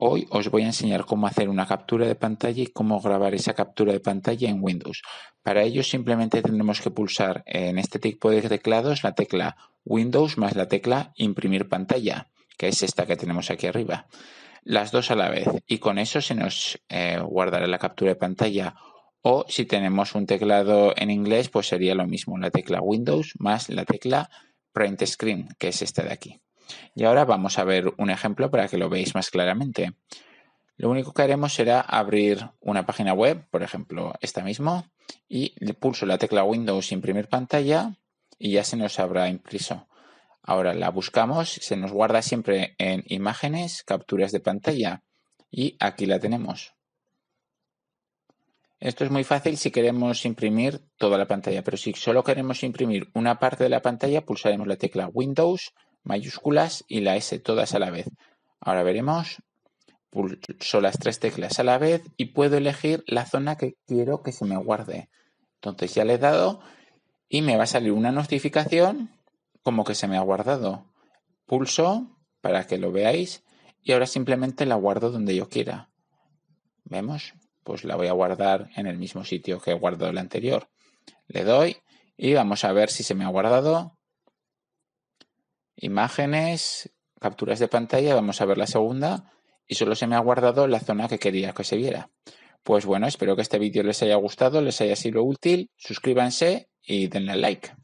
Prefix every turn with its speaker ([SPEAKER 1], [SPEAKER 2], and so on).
[SPEAKER 1] Hoy os voy a enseñar cómo hacer una captura de pantalla y cómo grabar esa captura de pantalla en Windows. Para ello simplemente tendremos que pulsar en este tipo de teclados la tecla Windows más la tecla Imprimir pantalla, que es esta que tenemos aquí arriba. Las dos a la vez y con eso se nos eh, guardará la captura de pantalla. O si tenemos un teclado en inglés, pues sería lo mismo, la tecla Windows más la tecla Print Screen, que es esta de aquí. Y ahora vamos a ver un ejemplo para que lo veáis más claramente. Lo único que haremos será abrir una página web, por ejemplo, esta mismo, y pulso la tecla Windows imprimir pantalla y ya se nos habrá impreso. Ahora la buscamos, se nos guarda siempre en imágenes, capturas de pantalla y aquí la tenemos. Esto es muy fácil si queremos imprimir toda la pantalla, pero si solo queremos imprimir una parte de la pantalla, pulsaremos la tecla Windows mayúsculas y la S todas a la vez. Ahora veremos. Pulso las tres teclas a la vez y puedo elegir la zona que quiero que se me guarde. Entonces ya le he dado y me va a salir una notificación como que se me ha guardado. Pulso para que lo veáis y ahora simplemente la guardo donde yo quiera. ¿Vemos? Pues la voy a guardar en el mismo sitio que he guardado la anterior. Le doy y vamos a ver si se me ha guardado. Imágenes, capturas de pantalla, vamos a ver la segunda y solo se me ha guardado la zona que quería que se viera. Pues bueno, espero que este vídeo les haya gustado, les haya sido útil, suscríbanse y denle like.